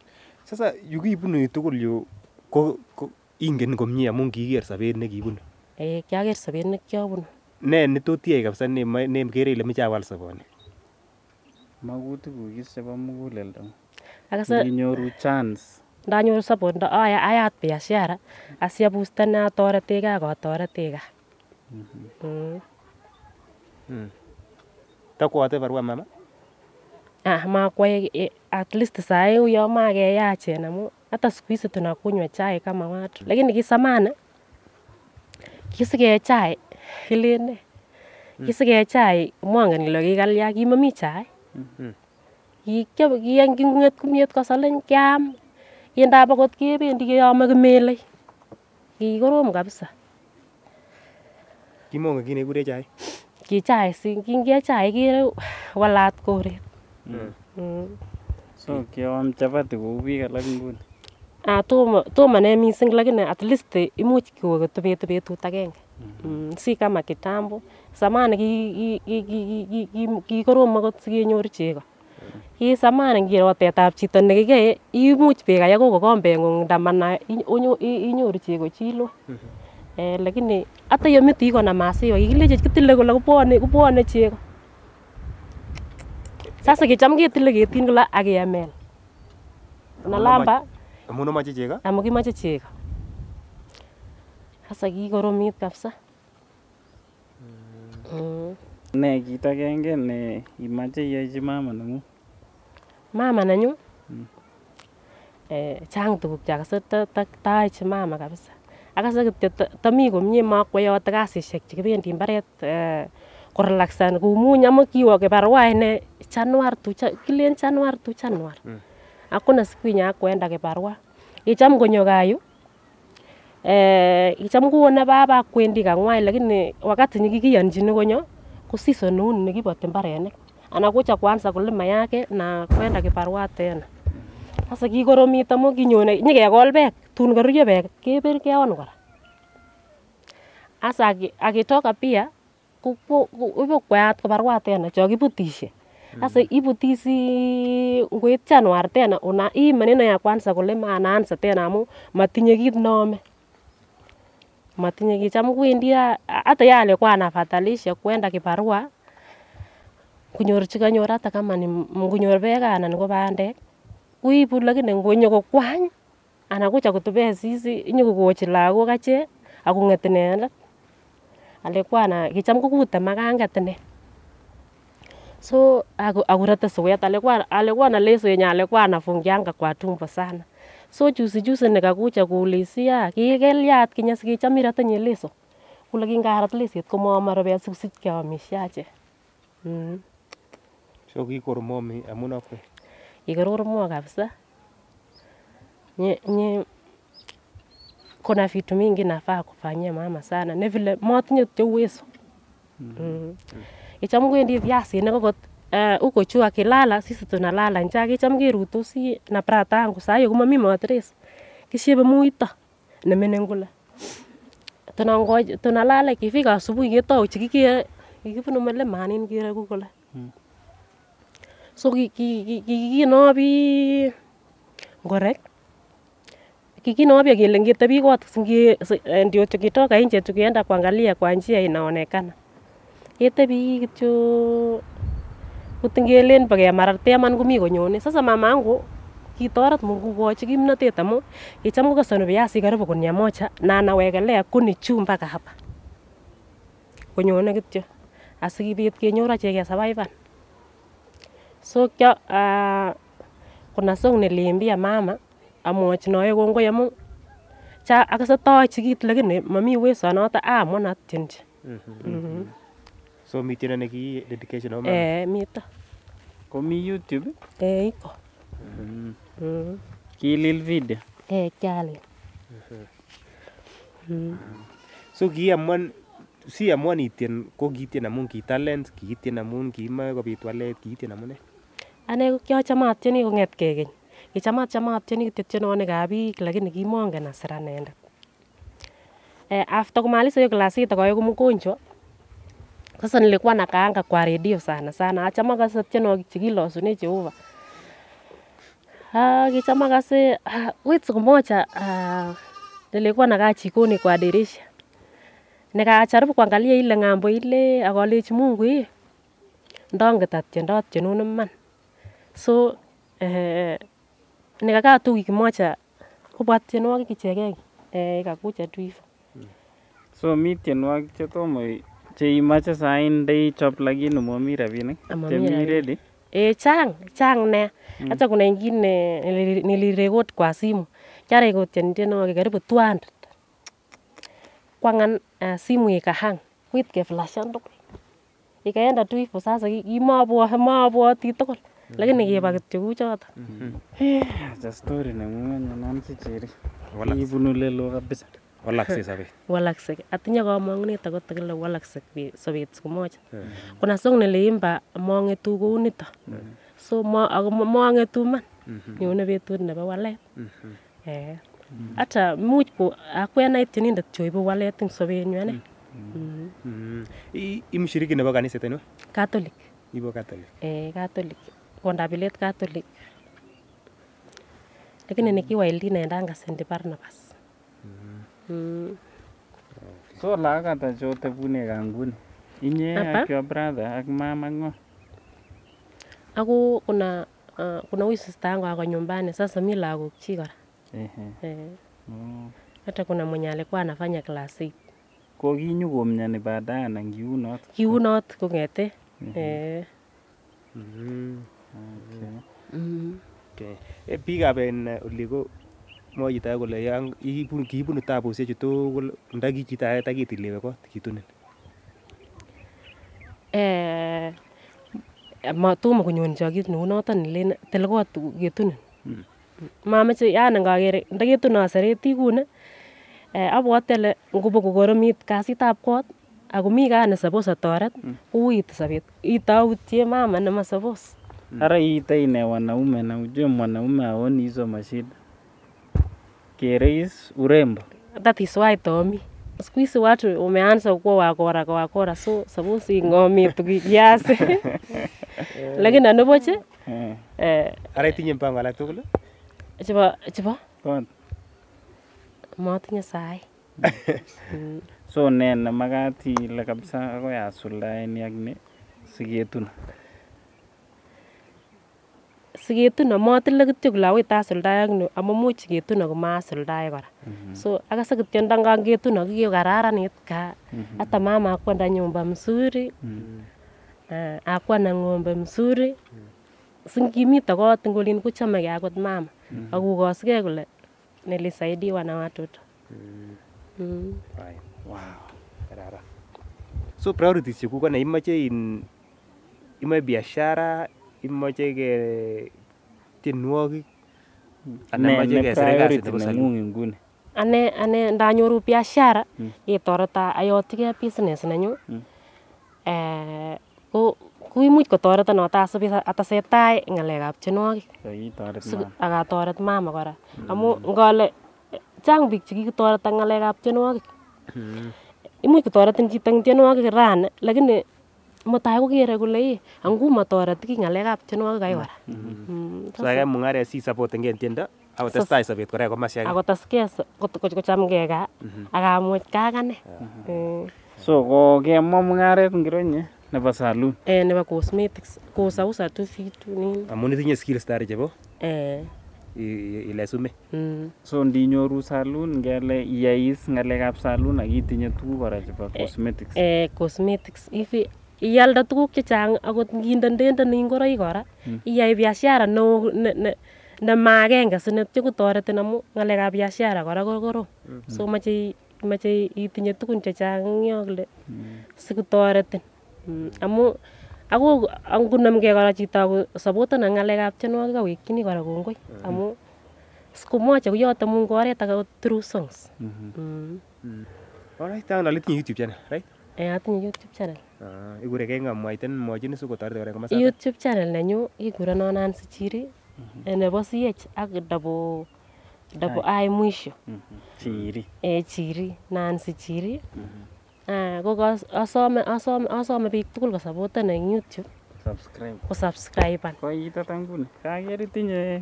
sasa yu kibunu tugul yu ko, ingen komie amun kiker ne nekibunu eh kiaker sobet nekiabunu ne netot iyai kabisa nekere ile meche awal soboni? Magutik kuk is chebo muguleldo. Akase inyoru chance ndanyoru sobondo ayat biashara asiabustan asiabustane atoretekei ak gaa mhm. mm. takwote barua mama ah makwai eh, at least sai uyo makeyachen amu hata siku hizi tunakunywa chai kama watu, lakini kisamani kisigee chai ilene kisikee chai mongen ile kikalya kimomii chai mhm. kikiam kingung'et kimyet kosoleny kiam kindab akot kebendi keome kimelei kikorom kabisa kimongen kit nekikuren chai ki chai si kingie chai ikere walat koret mm. Mm. so keom chapati kou biik alak nguni Ah, tomane mising lakini at least imuch kiwe kotubet betut agenge mhm. mm, si kama kitambo samani kikorom akot sikenyor chego ki samani ngiro tetab chito nekikee imuch bekei akoi kokombeng'ung ndamana inyoru chego chilo mhm. eh, lakini hata yomite ikonam masiwa kikileche kitile kole kubwone chego sasa kicham ketile ketin kole ak na lamba muno machecheka amuki chego. hasa kikoromit kabisa mm. ne kit agenge ne imoche iyochi mama nengung mama nenyu mm. eh, chang tuguk ta tayochi mama kabisa akase kityo tamii komie makweyote kasisiek chekibendi mbaret eh, korelaksan kumuny amu kiwo kibarua ine chanwar tu kilen januar tu januar hakuna siku yenye akwenda kibarua icham konyo gayu eh icham kuona baba kwendi kangwa lakini wakati nyikikiyonjini konyo ko season uni nikiboti mbarenik anakuja kwanza kulima yake na kwenda kibarua tena sasa kikoromit mo kinyone nyike beek tun koruyo beek kebir keon kora asa akitoka pia ubo ibokwayat kibarua tena chokibutishe Mm. Sasa mm. ibutisi ngoityan war tena una hii maneno ya kwanza kole manaanza tena amu matinye kit nome matinye kicham kwendi hata yale kwa anafadhalisha kwenda kibarua kunyor chikanyor hata kama ni kunyor beek anan ko bandek kuibu lakini ngonyo kokwany ana kucha kutupee sisi nyokokochi lagok achek akong'et inendet ale kwana kicham kokute makanget inee So akurate sowet alikuwa, alikuwa na leso yenye alikuwa anafungianga kwa tumbo sana. So juzi juzi nikakuja kuulizia kikeliat kinye sikicham iratenye leso. Kule kingarat leset komwama rubet sikusich keamishache. Mm. Mm-hmm. So kikormomi amun akwe. Kikorormo kabisa. Nye, nye, kuna vitu mingi nafaa kufanyia mama sana, ni vile matinye uwezo mm. Mm. Mm. Cham kwendi viasinik okot uh, eh, uko juu akilala sisi tunalala njaa kicham kerutosi na brata yangu saa hiyo kama mimi matres kishepe muito nemene kule tunangoja tunalala ikifika asubuhi ketou chekikere kikibunu manin kere kukule mm. so kikinobi ngorek kikinobi kile ngetebi kot eh, ndio tukitoka nje tukienda kuangalia kwa njia inaonekana ete ketebi kityo kot ngelen bo kemarar teman komi konyone sasa mama mamangu kitoret Mungu kokochi kimnotet amu kicham kokesoni viazi karibu kunia mocha na anawekelea kuni juu mpaka hapa konyone kityo asikibit kenyor achek kesavaivan so kya uh, kuna song ne neliimbia mama amwochi noe kongoi amu cha akase tochi kit lakini mami weso noto amwa natyenchi mm -hmm. mm -hmm. So miti na niki dedication oma eh mama? Eh, ko Komi YouTube? Eh, iko. Mm. Mm. lil video? Eh, kyalil. Mm. Mm-hmm. Mm-hmm. So ki kiamuan si amuan itien ko kiitien amun ki talent, kiitien amun kiimoe kobit walet, kiitien amune? Ane ko chama ko ngat kiochome atieni kong'etkei keny. Kicham achame atieni kityo tienwogikab biik lakini kimongen asir anendet. Eh, after ko kumaliza hiyo klasi sita kwa hiyo mgonjwa sasa nilikuwa nakaanga kwa redio sana sana, achama kasi tena tienwogik chekilosune Jehova. Ah, kichama kasi ah, wait siku moja ah, nilikuwa nakaa jikoni kwa dirisha nikajaribu kuangalia ile ng'ambo ile akolechi Mungu hii ndonget atiendo tienun iman so eh, nikakaa tu wiki moja kobwa tienwogik ichekei eh, ikakuja tu hivyo so mi tienwogik chetomo cheimoche saii ndeichop lakini momi rabinik ah, chemi ready? Eh, chang chang nea mm. hata kuna ingine nilirekod kwa simu kiarekodien tienwogik karibu 200 kwang'an uh, simu ikahang kwit keflashan tugul ikaenda tu hivyo sasa kimabwoti tugul mm. lakini kiba kityo kuchoto mm -hmm. yeah, (sighs) story neng'ung'enye Nancy Cheri ibunu lelo kabisa walaksei sobet (laughs) walaksei atinye komong'unet akot kole walaksei sobet komoche hmm. konasong neleimba mong'etu kou nito hmm. so mong'etu man hmm. nyone betut nebo walet eh. ata much ko akwenai tienindet cheibu walet eng sobenyu ane imshiriki nebo kaniset ano catholic ibo catholic eh catholic kondabilet catholic lakini nikiwa Eldina endanga St Barnabas So lagok ata chotepune kaa nguni? Inye Papa? ak your brother ak mama ng'o? Ako kuna uh, kuna huyu sister yangu ako nyumbani sasa, mi lagok chi kora ehe eh. mm. Hata kuna mwenye alikuwa anafanya class 8 ko kinyokomyoni baadaye not. Ngiu not kong'ete eh mm-hmm. Okay. biikab mm-hmm. eh, en eh, oli uliko mwoe chito age kole yan kibunu tabusiechu tugul nda ki chito age takitilewe kot kitunin eh matomo konyone chokit neu noton nelen til kot ketunin hmm. mameche yani ngokere ndaketun asereti kuni eh, abwoti ale ngobokokoromit kasitab kot ako mi kaa ne suppose atoret hmm. kouit sobet itautie mama nema suppose hmm. ara iite ine wanaume na ujue mwanaume aoni hizo mashida kereis urembo. That is why Tommy siku hizi watu umeanza kuwa wakora wakora, so suppose ing'omitu kiasi (laughs) lakini anibuch eh, eh. ara itinye mpango alak tugul chebo chebo motinye sai (laughs) so ne nemakat ile kabisa akoi asuldaen ak ni siketun siketun amotile kityo lou wait asuldae ak ni amamuch ketun ako kora mhm. so akase kityo ndangan ketun ako kikararanit kaa hata mhm. mama akuwa nyumba mzuri akuwa mhm. na ng'ombe mzuri singimita kot ngolin kuchomegei akot mama akukoskei kole nilisaidiwa na watoto mm. wow. so priorities chekuk ko imache in imoe biashara imoche ke tienwogik ane moche kesire kasit nebo ane nguni ane ane ndanyoru biashara mm. ketoreta ayotigei business nenyu mm. eh, ko kuimuch kotoreton atasubi atesetai ng'alekab tienwogik ak atoret mama kora mm. amu ngale chang biik chekikotoret ak ng'alekab tienwogik mm. imuch kotoretin chito eng tienwogik rani lakini mutai kokere kole ii angu motoreti ki ng'alekab tienwogik kai kora mm-hmm. mm-hmm. so kaigai mung'aret si supportengei tiendo akotestai sobet kora komasi age akoteskei kochamgei gaa mm-hmm. akamuch gaa akane mm. so kokemwa mung'aret ngiro nye nebo salun eh nebo cosmetics kosausa tu vitu nini amun itinye skills tayari chebo eh ile sume mm. so ndinyoru salun ngele iyais ng'alekab salun ak itinye tuguk kora chebo eh, cosmetics eh cosmetics hivi ialde tuguk chechang akot ngindendendeni ingoroik kora hmm. iyai biashara neo nemaagenge sinetyo kotoretin amu ng'alekab biashara kora ko korom hmm. so moche moche itinye tugun chechang eng yo kole hmm. sikotoretin amu ako ngonomgei kora chito akosapoten ak ng'alekab tienwogik awekyini kora kongoi amu sikumwache koyote mungu oret ake through songs Alright, Tang'ala, itinye YouTube channel, right? Eh, atinye YouTube channel. Ah, Ikuregei ng'a mwaiten mwachini sikotoreti kora komosaton? YouTube channel nenyu kikurenon Nancy Chiri eh, nebo CH ak double dabo ai mwisho. Mm-hmm. Chiri. Eh Chiri, Nancy Chiri. Mm-hmm. Ah, ko asome asome asome biik tugul kosapotan en YouTube. Subscribe. Ko subscribe. ko ita tanguni. Kagere tinye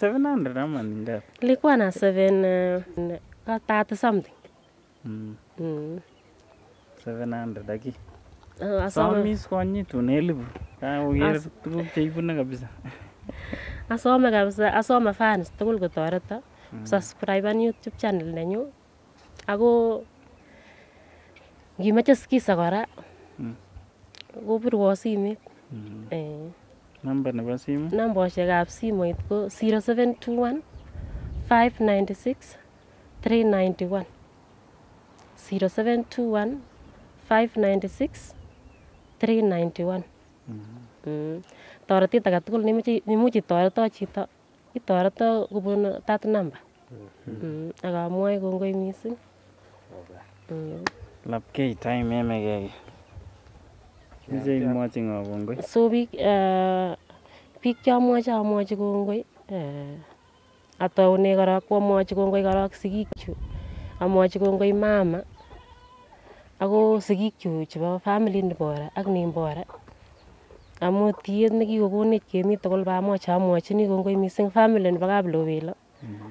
700 ama ndap. Nilikuwa na 7 uh, 30 something. Mm. Mm. 700 aki. Eh, Somis konyitun elipu. tuguk cheibune kabisa. (laughs) asome kabisa, asome fans tugul kotoreto mm. subscribean YouTube channel nenyu ako ngimeche skisa kora mm. kopirwo simet mm. eh. namba nebo simu namboshekab simoit ko 0721 596 391 0721 596 391 torati tagatukul nimuchi toreto chito itoreto kobun tat namba aga amwae kongoi misi, missing mm-hmm. lapkei taimemegei imeche imwochi ng'o kongoi so biik uh, biik chamwochi amwochi kongoi uh, kua korok kwamwochi kongoi gara korok sigiikchu amwochi kongoi mama ako sigikyuk chebo familit nebo kora ak nimbo kora amun tiyet nekikokonech kemi tugul pamoja amwachini kongoi missing family nebo Kaplowelo mm-hmm.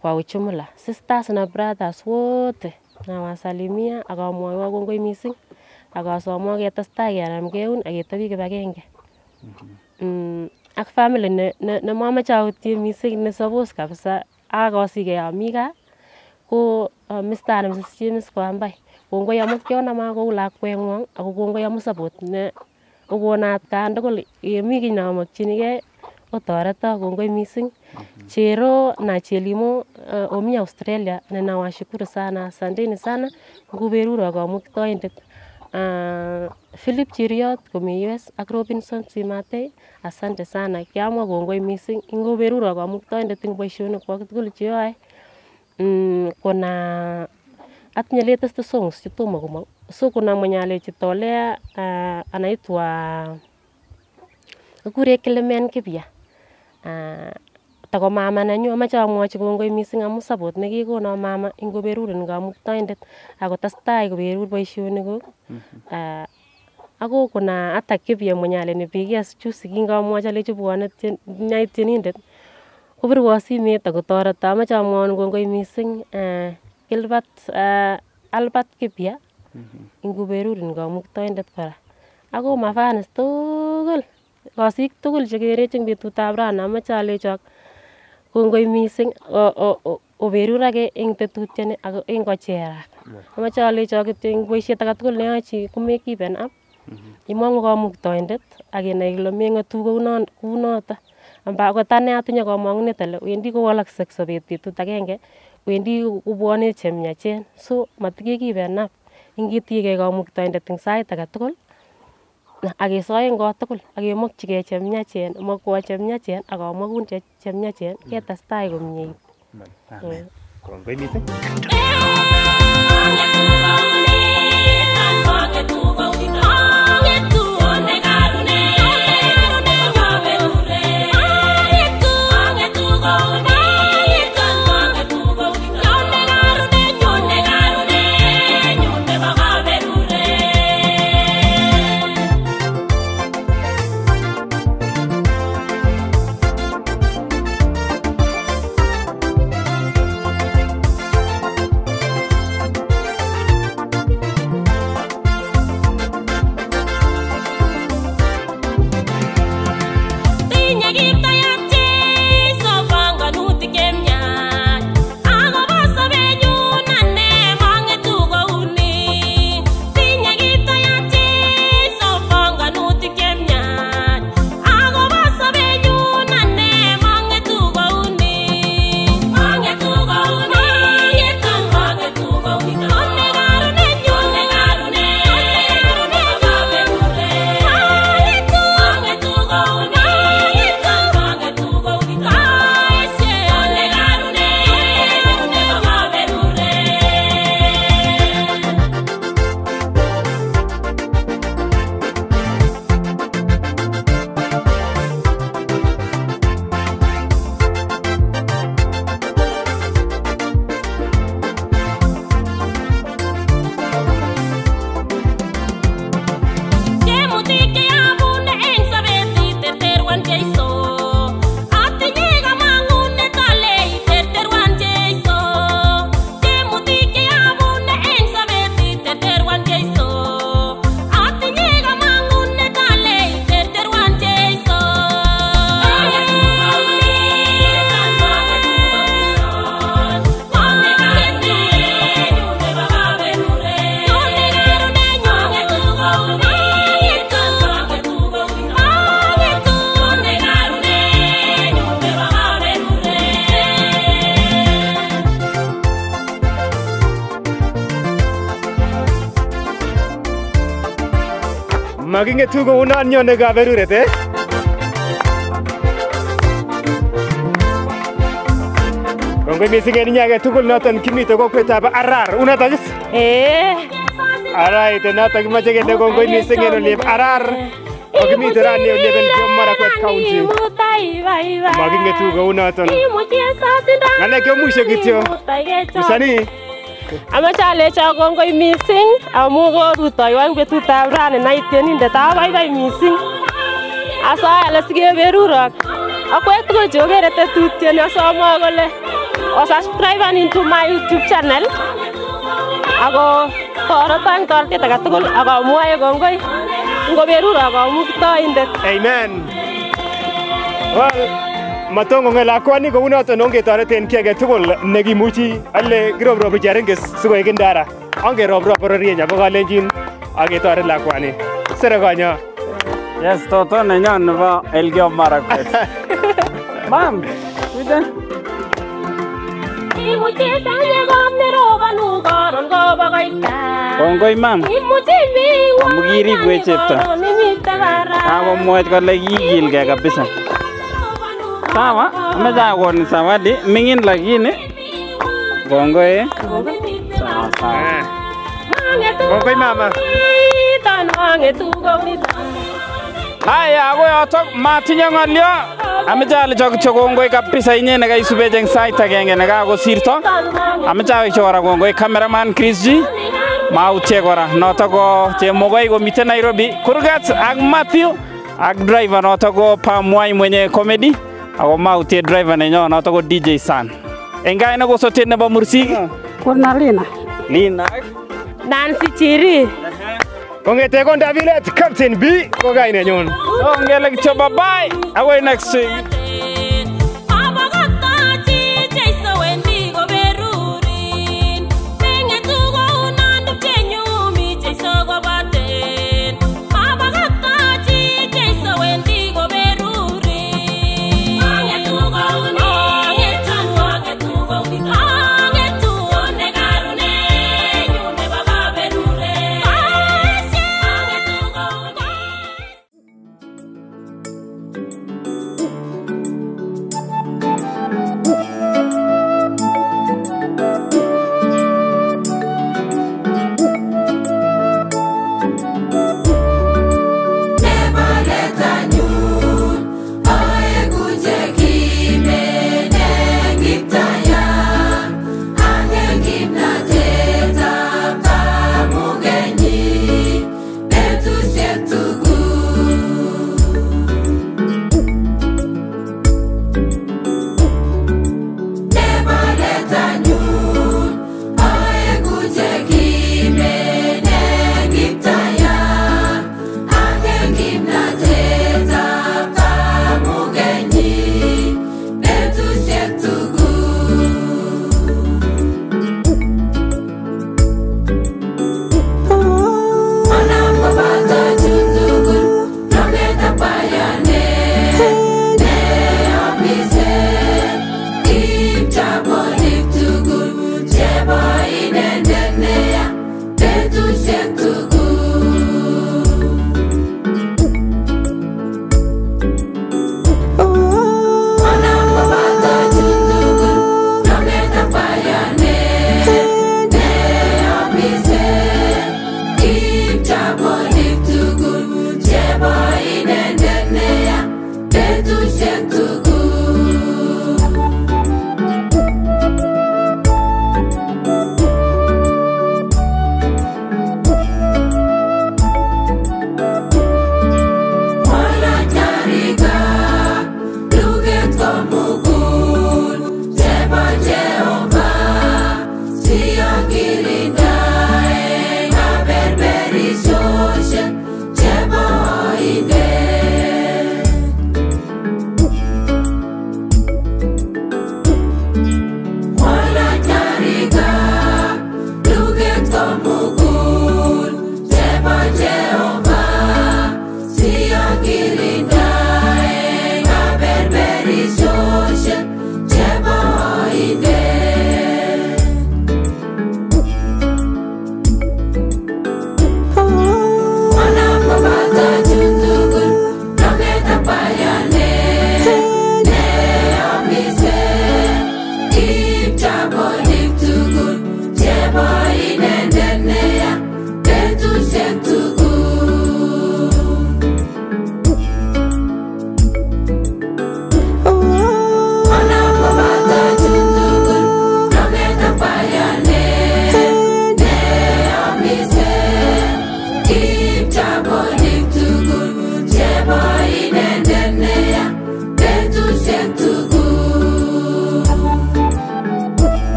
kwa ujumla sisters na brothers wote nawasalimia akamwoiwok kongoi missing akasomwok ketestai kenamgei eun aketebi kibagenge mm-hmm. mm, ak family nemamoche ne, ne autie missing ne suppose kabisa akosigei ami gaa ko uh, Mr. Ramsey James Kwambai Kongoi amu kiona makou lakweng'wong ako kongoi amu support ne okonon atkan tugul yemi kiy nomokyinigei otoreto kongoi mising Chero na Chelimo uh, omi Australia nawashukuru sana asanteni sana nkuberuro kamuktoindet uh, Philip Chiriot komi US ak Robinson Simatei asante sana kiamwa kongoi mising inkoberuro kamuktoindet ing boisionik kwok tugul cheyoe mm, kona atinye latest songs chetomo komong. So kuna mwenye alechitolea uh, anaitwa akure Clement Kipya. Uh, tako mama nenyu amache amwochi kongoi missing amu support nekikono mama en kamuktoindet kamuktaindet ako tesetai koberur boisionik kuk. Uh, mhm. ako kuna ata Kipya mwenye aleni BKS juzi kingamwochi alechi bwone nyait kobirwo simet akotoreto amache amwowon kongoi missing uh, kilbat uh, eh, Albert Kipya mm -hmm. inguberurin kamuktoindet kora ako mafanis tugul kasik tugul chekerech eng betutab rani amache alechok kongoi mising oberur ake eng tetutyoni ako eng kocherak amache alechok kityo eng boisiet age tugul neyochi komekipen up mhm. imong'u kamuktoindet akenai kole meng'etu kounoto amba akot ane atinye komong'unet ale wendi kowoloksei sobet betut agenge wendi kobwonech chemiachen so motikekipenam ingitiegei kamuktaindet eng sait age ak akesoe kotugul ak kemokyigei chemiachen mokwo chemiachen ak kamwokun chemiachen mm. ketestai komyeit mm. mm. kongoi missing 개투고 오난년 내가 베르레데 Kongoi mising en inyaget tugul noton kimite kokwetab Arar. Unatak is? Eh. Arait noton kimoche kende kongoi mising en olib Arar. Kokimite rani olib en Marakwet County. Making'etu kou noton. Ng'alek chemuishe kityo. Amache alechi kongoi missing amu korutoiwon betutab rani nait tienindet abaibai missing. Asoe ale sikeberurok akwek tugul cheokere tetutieni asomwok kole osubscriban into my YouTube channel ako toreton toretet agetugul ak amwoe kongoi ngoberurok kamuktoindet. Amen. Well, matongong'el lakwani kounoton ongetoreten ki agetugul nekimuchi ale kiropropi cheringes sikoik ndara ongeroprop bororienyo ko kalenjin aketoret lakwani sere konyo yes toto nenyon nebo elgeyo marakwet (laughs) mam miten Kongoi mam. Amu kiribwech chepto. Akomwoch kole kigilgei kabisa sawa, amechagoni zawadi mingin lakini eh. Sawa sawa, kongoi mama. Haya, ako yotok matinye ng'olyo ameche alecho kityo kongoi kabisa inye nekaisubech eng sait agenge nekakosirto ameche awekchi kora kongoi cameraman Chris G mautie kora notok ko chemogoi komite Nairobi kurgat ak Matthew ak driver notok ko Pamwai mwenye komedi ako mau mautie driver nenyo noto ko DJ San engai na gosotie nebo mursi kurna Lina Lina Nancy Chiri kongete kondabilet Captain B ko kainenyon ongele kityo bye bye akoi next week